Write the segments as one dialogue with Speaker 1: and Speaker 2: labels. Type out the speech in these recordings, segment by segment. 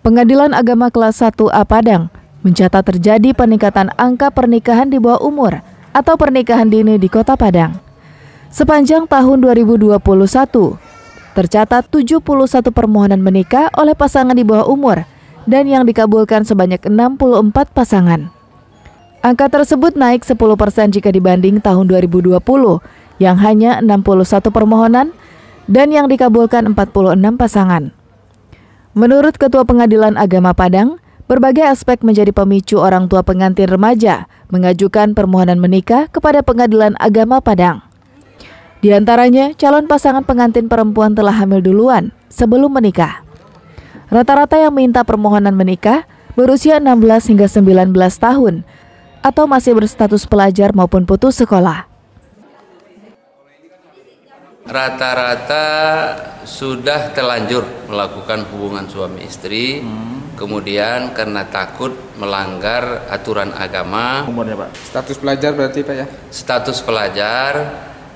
Speaker 1: Pengadilan Agama Kelas 1A Padang mencatat terjadi peningkatan angka pernikahan di bawah umur atau pernikahan dini di Kota Padang. Sepanjang tahun 2021, tercatat 71 permohonan menikah oleh pasangan di bawah umur dan yang dikabulkan sebanyak 64 pasangan. Angka tersebut naik 10% jika dibanding tahun 2020 yang hanya 61 permohonan dan yang dikabulkan 46 pasangan. Menurut Ketua Pengadilan Agama Padang, berbagai aspek menjadi pemicu orang tua pengantin remaja mengajukan permohonan menikah kepada Pengadilan Agama Padang. Di antaranya, calon pasangan pengantin perempuan telah hamil duluan sebelum menikah. Rata-rata yang minta permohonan menikah berusia 16 hingga 19 tahun atau masih berstatus pelajar maupun putus sekolah
Speaker 2: rata-rata sudah telanjur melakukan hubungan suami istri, hmm. kemudian karena takut melanggar aturan agama. Umurnya pak? Status pelajar berarti pak ya? Status pelajar,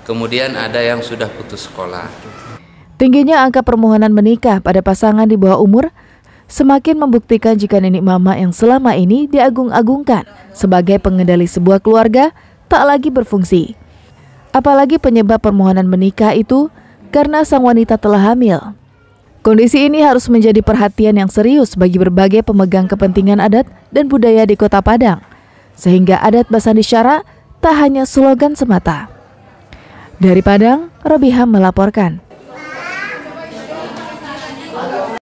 Speaker 2: kemudian ada yang sudah putus sekolah.
Speaker 1: Tingginya angka permohonan menikah pada pasangan di bawah umur semakin membuktikan jika nenek mama yang selama ini diagung-agungkan sebagai pengendali sebuah keluarga tak lagi berfungsi. Apalagi penyebab permohonan menikah itu karena sang wanita telah hamil. Kondisi ini harus menjadi perhatian yang serius bagi berbagai pemegang kepentingan adat dan budaya di Kota Padang, sehingga adat Basandi Syara tak hanya slogan semata. Dari Padang, Robiham melaporkan.